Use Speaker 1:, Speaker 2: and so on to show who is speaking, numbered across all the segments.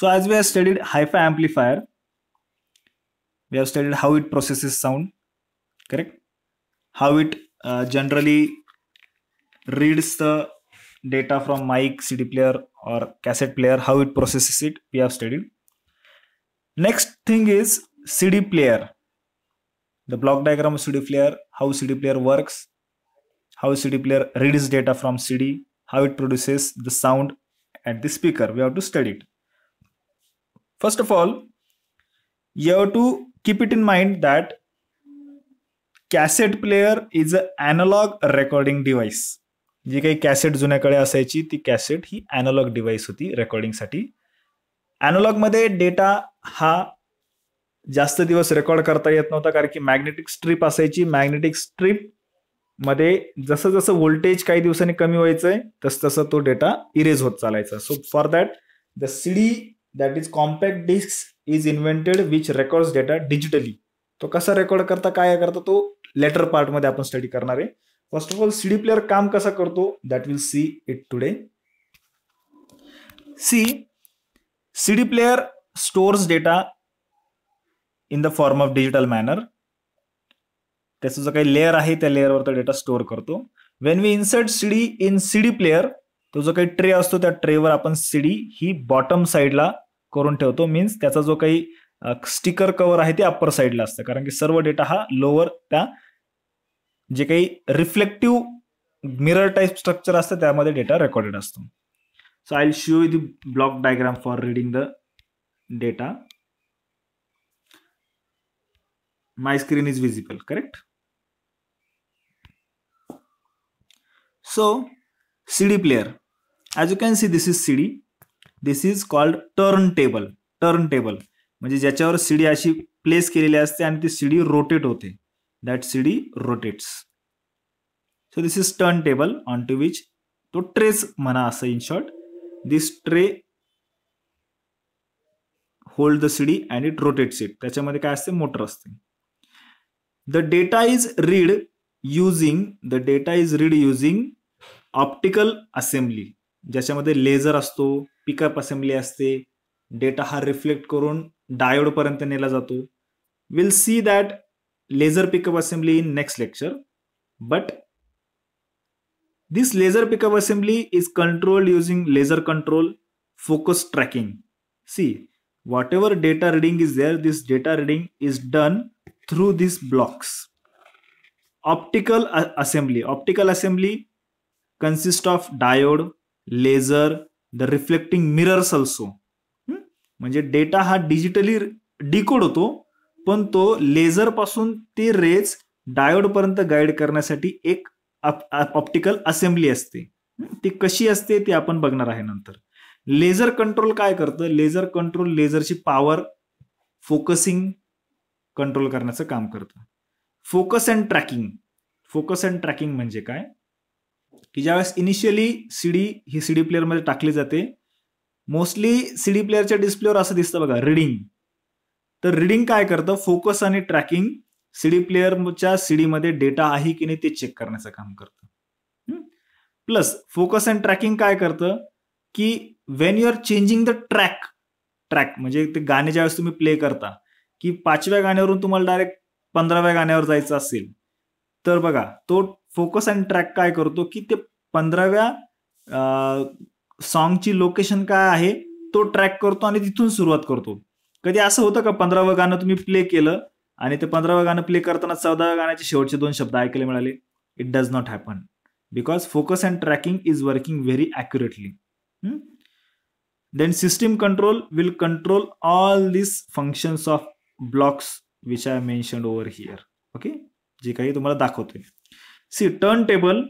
Speaker 1: So as we have studied hi-fi amplifier, we have studied how it processes sound, correct? How it uh, generally reads the data from mic, CD player or cassette player, how it processes it, we have studied. Next thing is CD player. The block diagram of CD player, how CD player works, how CD player reads data from CD, how it produces the sound at the speaker. We have to study it. First of all, you have to keep it in mind that cassette player is a analog recording device जी काही cassette जुन्याकडे असायची ती cassette ही अॅनॉलॉग device होती रेकॉर्डिंगसाठी अॅनलॉगमध्ये data हा जास्त दिवस record करता येत नव्हता कारण की मॅग्नेटिक स्ट्रीप असायची मॅग्नेटिक स्ट्रीप मध्ये जसं जसं व्होल्टेज काही दिवसांनी कमी व्हायचंय तसं तसं तो डेटा इरेज होत चालायचा so for that the CD that is compact disc is invented which record data digitally तो कसा रेकॉर्ड करता काय करता तो लेटर पार्ट मध्ये आपण स्टडी करणार आहे first of all CD player काम कसा करतो that will see it today see CD player stores data in the form of digital manner त्याचा जो काही लेअर आहे त्या लेअरवर तो डेटा स्टोअर करतो when we insert CD in CD player तो जो काही ट्रे असतो त्या ट्रेवर आपण सीडी ही बॉटम साईडला करून ठेवतो मीन्स त्याचा जो काही स्टिकर कवर आहे ते अप्पर साईडला असतं कारण की सर्व डेटा हा लोअर त्या जे काही रिफ्लेक्टिव्ह मिरर टाईप स्ट्रक्चर असतं त्यामध्ये डेटा रेकॉर्डेड असतो so I show you the block diagram for reading the data my screen is visible correct so CD player as you can see this is CD this is called turn table turn table म्हणजे ज्याच्यावर CD अशी place केलेली असते आणि ती CD rotate होते that CD rotates so this is turn table on to which तो trace म्हणा असं in short this tray hold the CD and it rotates it त्याच्यामध्ये काय असते मोटर असते the data is read using the data is read using optical assembly ज्याच्यामध्ये laser असतो pickup assembly असते डेटा हा रिफ्लेक्ट करून डायोडपर्यंत नेला जातो will see that laser pickup assembly in next lecture but this laser pickup assembly is control using laser control focus tracking see whatever data reading is there this data reading is done through this blocks optical assembly optical assembly consist of diode laser the reflecting mirrors also म्हणजे data हा digitally decode होतो पण तो laser पासून ते raise diode पर्यंत guide करण्यासाठी एक ऑप्टिकल असेंब्ली असते ती कशी असते ती आपण बघणार आहे नंतर लेझर कंट्रोल काय करतं लेझर कंट्रोल लेझरची पॉवर फोकसिंग कंट्रोल करण्याचं काम करतं focus and tracking focus and tracking म्हणजे काय की ज्यावेळेस इनिशियली सीडी ही सीडी प्लेअरमध्ये टाकली जाते मोस्टली सीडी प्लेअरच्या डिस्प्लेवर असं दिसतं बघा रिडिंग तर रिडिंग काय करतं फोकस आणि ट्रॅकिंग सीडी प्लेअरच्या सीडीमध्ये डेटा आहे की नाही ते चेक करण्याचं काम करतं प्लस फोकस अँड ट्रॅकिंग काय करतं की when you are changing the track track म्हणजे ते गाणे ज्यावेळेस तुम्ही प्ले करता की पाचव्या गाण्यावरून तुम्हाला डायरेक्ट पंधराव्या गाण्यावर जायचं असेल तर बघा तो फोकस अँड ट्रॅक काय करतो की ते पंधराव्या सॉंगची लोकेशन काय आहे तो ट्रॅक करतो आणि तिथून सुरुवात करतो कधी असं होतं का पंधरावं गाणं तुम्ही प्ले केलं आणि ते पंधरावं गाणं प्ले करताना चौदाव्या गाण्याचे शेवटचे दोन शब्द ऐकले मिळाले it does not happen because focus and tracking is working very accurately then system control will control all this functions of blocks which I mention over here okay जे काही तुम्हाला दाखवतोय see turn table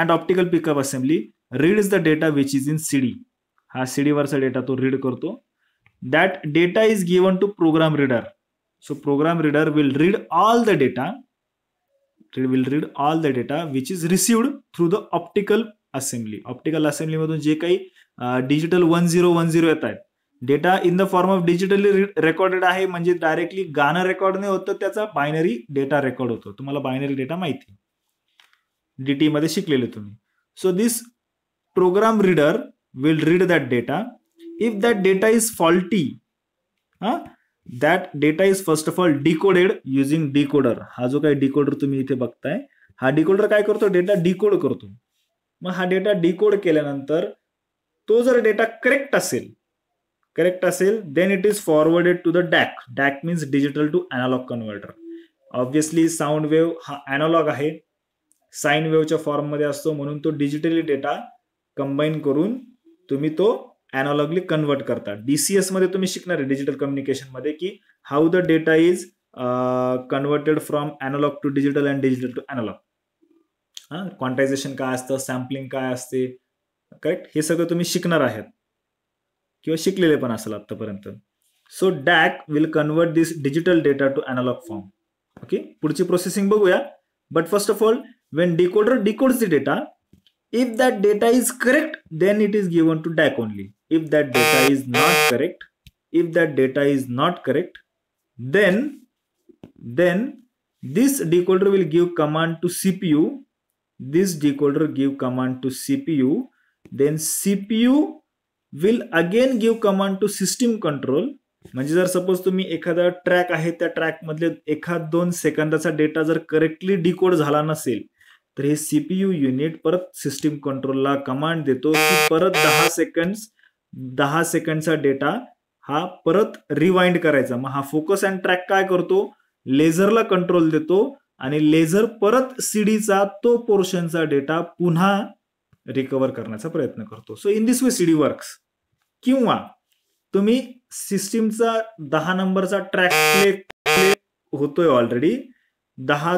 Speaker 1: and optical pickup assembly reads the data which is in CD हा वरचा data तो read करतो that data is given to program reader so program reader will read all the data will read all the data which is received through the optical assembly optical assembly मधून जे काही digital one zero one zero आहेत data in the form of digitally recorded आहे म्हणजे directly गाणं record नाही होतं त्याचा बायनरी डेटा रेकॉर्ड होतो तुम्हाला बायनरी डेटा माहिती आहे डी मध्ये शिकलेले तुम्ही so this program reader will read that data if that data is faulty हा that data is first of all decoded using decoder हा जो काही डिकोडर तुम्ही इथे बघताय हा डिकोडर काय करतो डेटा डिकोड करतो मग हा डेटा डिकोड केल्यानंतर तो जर डेटा करेक्ट असेल करेक्ट असेल then it is forwarded to the DAC DAC means digital to analog converter obviously sound wave हा अनालॉग आहे साईन वेव्हच्या फॉर्ममध्ये असतो म्हणून तो डिजिटली डेटा कंबाईन करून तुम्ही तो अॅनॉलॉगली कन्वर्ट करता डीसीएस मध्ये तुम्ही शिकणार आहे डिजिटल कम्युनिकेशन मध्ये की how the data is converted from analog to digital and digital to analog हा क्वांटायझेशन काय असतं सॅम्पलिंग काय असते करेक्ट हे सगळं तुम्ही शिकणार आहात किंवा शिकलेले पण असेल आतापर्यंत so DAC will convert this digital data to analog form okay पुढची प्रोसेसिंग बघूया but first of all When decoder decodes the data, if that data is correct, then it is given to DAC only. If that data is not correct, if that data is not correct, then, then this decoder will give command to CPU. This decoder give command to CPU. Then CPU will again give command to system control. म्हणजे जर suppose तुम्ही एखादा track आहे त्या मधले एखाद दोन सेकंदाचा डेटा जर करेक्टली डिकोड झाला नसेल तर हे सीपीयू युनिट परत सिस्टीम कंट्रोलला कमांड देतो की परत दहा सेकंड दहा सेकंडचा डेटा हा परत रिवाइंड करायचा मग हा फोकस अँड ट्रॅक काय करतो लेझरला कंट्रोल देतो आणि लेझर परत सीडीचा तो पोर्शनचा डेटा पुन्हा रिकवर करण्याचा प्रयत्न करतो so in this way CD works किंवा तुम्ही सिस्टीमचा दहा नंबरचा ट्रॅक प्ले होतोय ऑलरेडी दहा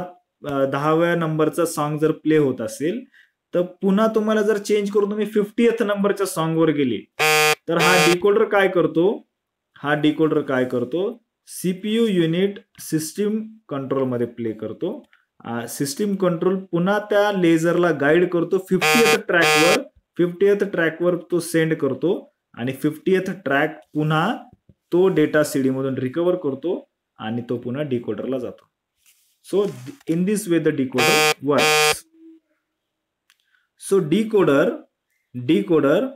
Speaker 1: दहाव्या नंबरचं सॉन्ग जर प्ले होत असेल तर पुन्हा तुम्हाला जर चेंज करून तुम्ही फिफ्टीएथ नंबरच्या सॉन्गवर गेले तर हा डिकोडर काय करतो हा डिकोडर काय करतो सीपीयू युनिट सिस्टीम मध्ये प्ले करतो सिस्टीम कंट्रोल पुन्हा त्या लेझरला गाईड करतो फिफ्टीएथ ट्रॅकवर फिफ्टीएथ ट्रॅकवर तो सेंड करतो आणि फिफ्टीएथ ट्रॅक पुन्हा तो डेटा सीडी मधून रिकवर करतो आणि तो पुन्हा डिकोडरला जातो So in this way the decoder works. So decoder, decoder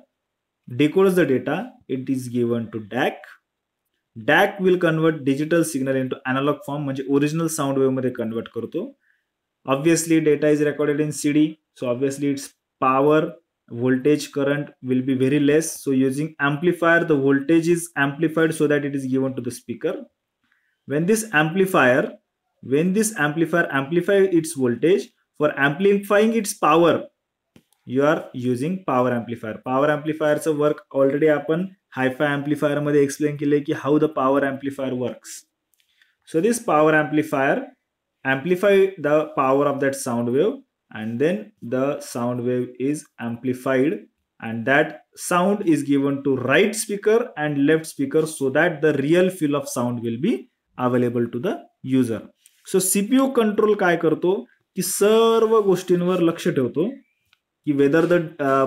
Speaker 1: decodes the data. It is given to DAC. DAC will convert digital signal into analog form म्हणजे original sound वेवमध्ये convert करतो obviously Obviously data is recorded in CD. So obviously its power voltage current will be very less so using amplifier the voltage is amplified so that it is given to the speaker when this amplifier when this amplifier amplifies its voltage for amplifying its power you are using power amplifier power amplifiers so work already happen hi-fi amplifier mother explain ki how the power amplifier works so this power amplifier amplify the power of that sound wave and then the sound wave is amplified and that sound is given to right speaker and left speaker so that the real feel of sound will be available to the user so CPU control काय करतो की सर्व गोष्टींवर लक्ष ठेवतो की whether the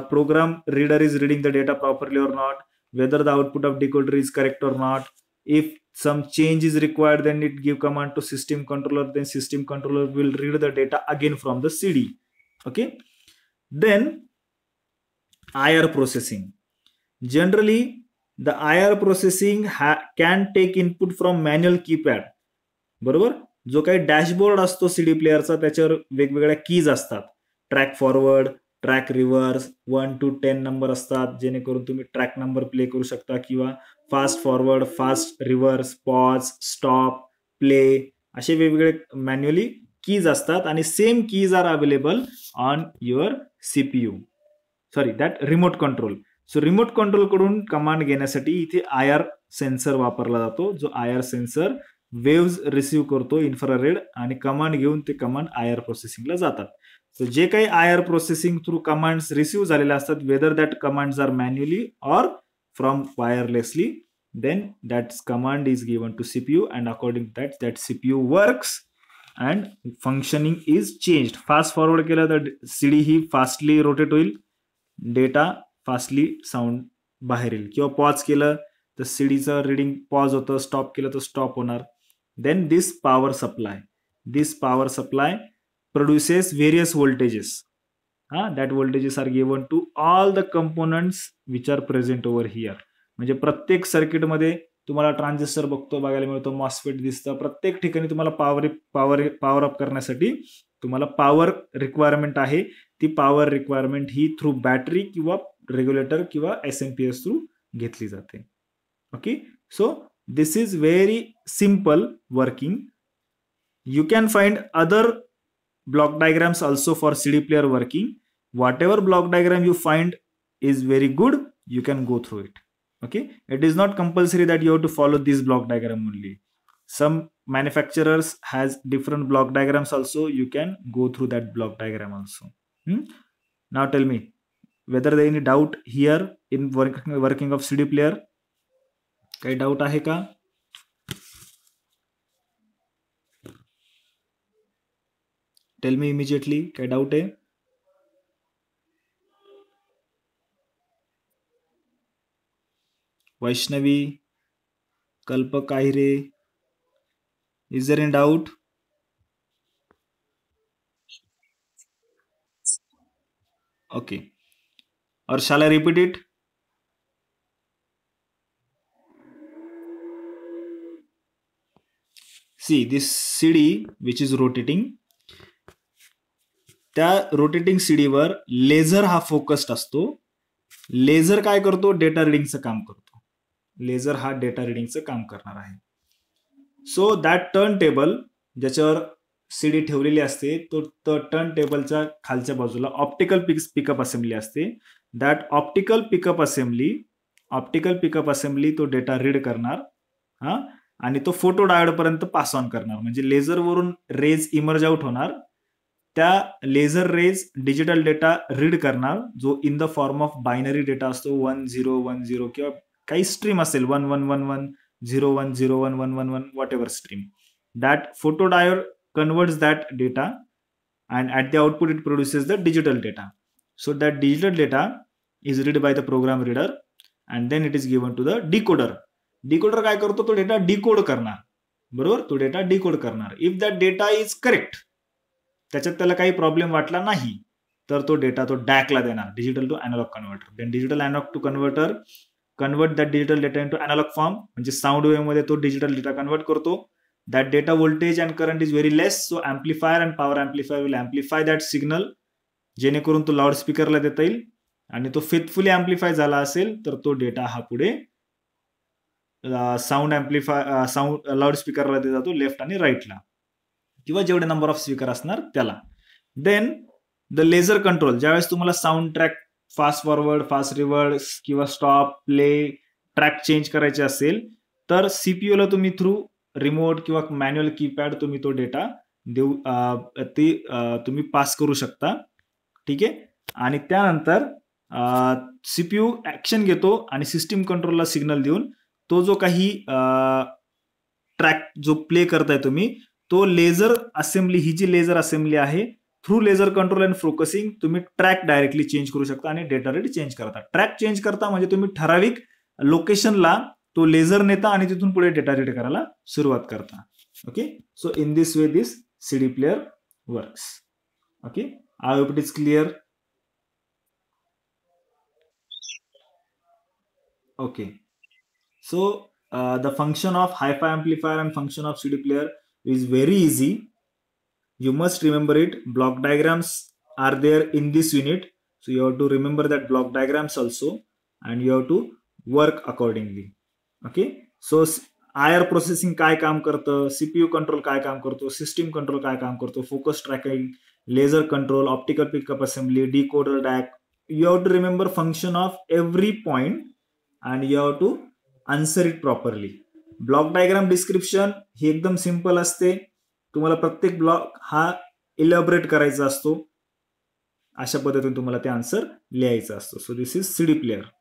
Speaker 1: program reader is reading the data properly or not whether the output of decoder is correct or not if some change is required then it give command to system controller then system controller will read the data again from the CD okay then I R processing generally the I R processing हॅ can take input from manual keypad बरोबर जो काही dashboard असतो CD प्लेअरचा त्याच्यावर वेगवेगळ्या keys असतात track forward track reverse one two ten number असतात जेणेकरून तुम्ही ट्रॅक नंबर प्ले करू शकता किंवा fast forward fast reverse pause stop play असे वेगवेगळे मॅन्युअली कीज असतात आणि same keys are available on your CPU sorry that remote control so remote कंट्रोलकडून कमांड घेण्यासाठी इथे आय आर सेन्सर वापरला जातो जो I R sensor waves receive करतो इन्फ्रारेड आणि कमांड घेऊन ते कमांड आय आर प्रोसेसिंगला जातात तर जे काही I R processing through commands receive झालेले असतात whether that commands are manually or from wirelessly then that command is given to CPU and according that that CPU works and functioning is change fast forward केलं तर CD ही fastly rotate होईल data fastly sound बाहेर येईल किंवा pause केलं तर सीडीचं रीडिंग पॉज होतं स्टॉप केलं तर स्टॉप होणार then this power supply this power supply produces various voltages हा that voltages are given to all the components which are present over here म्हणजे प्रत्येक सर्किटमध्ये तुम्हाला ट्रान्झिस्टर बघतो बघायला मिळतो मॉस्फेट दिसतं प्रत्येक ठिकाणी तुम्हाला पॉवर पॉवर पॉवर अप करण्यासाठी तुम्हाला पॉवर रिक्वायरमेंट आहे ती पॉवर रिक्वायरमेंट ही थ्रू बॅटरी किंवा रेग्युलेटर किंवा S M P S through घेतली जाते ओके सो this is very simple working you can find other block diagrams also for cd player working whatever block diagram you find is very good you can go through it okay it is not compulsory that you have to follow this block diagram only some manufacturers has different block diagrams also you can go through that block diagram also hmm? now tell me whether there any doubt here in working working of cd player काही doubt आहे का tell me immediately काय doubt आहे वैष्णवी कल्प काहिरे is there in doubt okay or shall repeat it see this CD which is rotating त्या rotating सीडीवर laser हा फोकस्ड असतो लेझर काय करतो डेटा रिडिंगचं काम करतो लेझर हा डेटा रिडिंगचं काम करणार आहे सो दॅट टर्न टेबल ज्याच्यावर सीडी ठेवलेली असते तो टर्न टेबलच्या खालच्या बाजूला ऑप्टिकल पिक पिकअप असेंब्ली असते that optical pickup assembly optical pickup assembly तो डेटा रीड करणार हा आणि तो फोटो डायोड पर्यंत पास ऑन करणार म्हणजे लेझरवरून रेज इमर्ज आउट होणार त्या laser rays digital data read करणार जो in the form of binary data असतो वन झिरो वन झिरो किंवा काही स्ट्रीम असेल one one one one zero one zero one one one one whatever stream that photo diode converts that data and at the output it produces the digital data so that digital data is read by the program reader and then it is given to the decoder decoder काय करतो तो data decode करणार बरोबर तो data decode करणार if that data is correct त्याच्यात त्याला काही प्रॉब्लेम वाटला नाही तर तो डेटा तो डॅकला देणार digital to analog converter then digital analog to converter convert that digital data in to analog form म्हणजे साऊंड वेमध्ये तो डिजिटल डेटा कन्व्हर्ट करतो that data voltage and current is very less so amplifier and power amplifier will amplify that signal जेणेकरून तो लाऊडस्पीकरला देता येईल आणि तो फेथफुली अँप्लिफाय झाला असेल तर तो डेटा हा पुढे साऊंड अँप्लिफाय साऊंड लाऊड स्पीकरला दिला जातो लेफ्ट आणि राईटला किंवा जेवढे नंबर ऑफ स्पीकर असणार त्याला देन द लेझर कंट्रोल ज्यावेळेस तुम्हाला sound track fast forward fast rewind किंवा स्टॉप प्ले ट्रॅक चेंज करायचे असेल तर सीपीयूला तुम्ही थ्रू रिमोट किंवा मॅन्युअल कीपॅड तुम्ही तो डेटा देऊ ते तुम्ही पास करू शकता ठीक आहे आणि त्यानंतर सीपीयू ऍक्शन घेतो आणि सिस्टीम कंट्रोलला सिग्नल देऊन तो जो काही ट्रॅक जो प्ले करताय तुम्ही तो लेझर असेंब्ली ही जी लेझर असेंब्ली आहे through laser control and focusing तुम्ही ट्रॅक डायरेक्टली चेंज करू शकता आणि डेटा रेट चेंज करता ट्रॅक चेंज करता म्हणजे तुम्ही ठराविक लोकेशनला तो लेझर नेता आणि तिथून पुढे डेटा रेट करायला सुरुवात करता okay so in this way this CD player works okay I it is clear okay So uh, the function of hi-fi amplifier and function of CD player is very easy. You must remember it. Block diagrams are there in this unit. So you have to remember that block diagrams also and you have to work accordingly. Okay. So IR processing kai kaam karta, CPU control kai kaam karta, system control kai kaam karta, focus tracking, laser control, optical pickup assembly, decoder DAC. You have to remember function of every point and you have to answer it properly block diagram description ही एकदम simple असते तुम्हाला प्रत्येक block हा elaborate करायचा असतो अशा पद्धतीने तुम्हाला ते आन्सर लिहायचा असतो so this is CD player